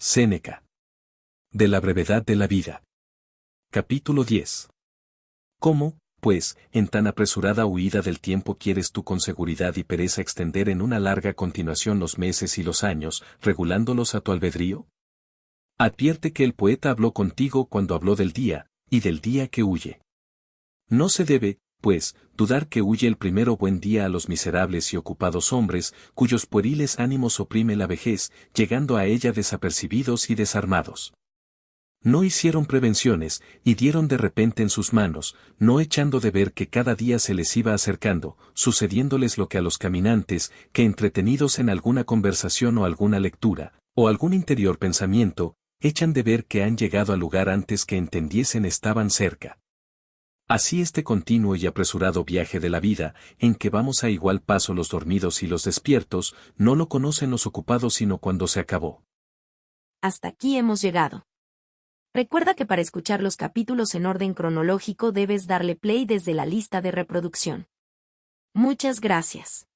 Séneca. De la brevedad de la vida. Capítulo 10. ¿Cómo, pues, en tan apresurada huida del tiempo quieres tú con seguridad y pereza extender en una larga continuación los meses y los años, regulándolos a tu albedrío? Advierte que el poeta habló contigo cuando habló del día, y del día que huye. No se debe, pues, dudar que huye el primero buen día a los miserables y ocupados hombres, cuyos pueriles ánimos oprime la vejez, llegando a ella desapercibidos y desarmados. No hicieron prevenciones, y dieron de repente en sus manos, no echando de ver que cada día se les iba acercando, sucediéndoles lo que a los caminantes, que entretenidos en alguna conversación o alguna lectura, o algún interior pensamiento, echan de ver que han llegado al lugar antes que entendiesen estaban cerca. Así este continuo y apresurado viaje de la vida, en que vamos a igual paso los dormidos y los despiertos, no lo conocen los ocupados sino cuando se acabó. Hasta aquí hemos llegado. Recuerda que para escuchar los capítulos en orden cronológico debes darle play desde la lista de reproducción. Muchas gracias.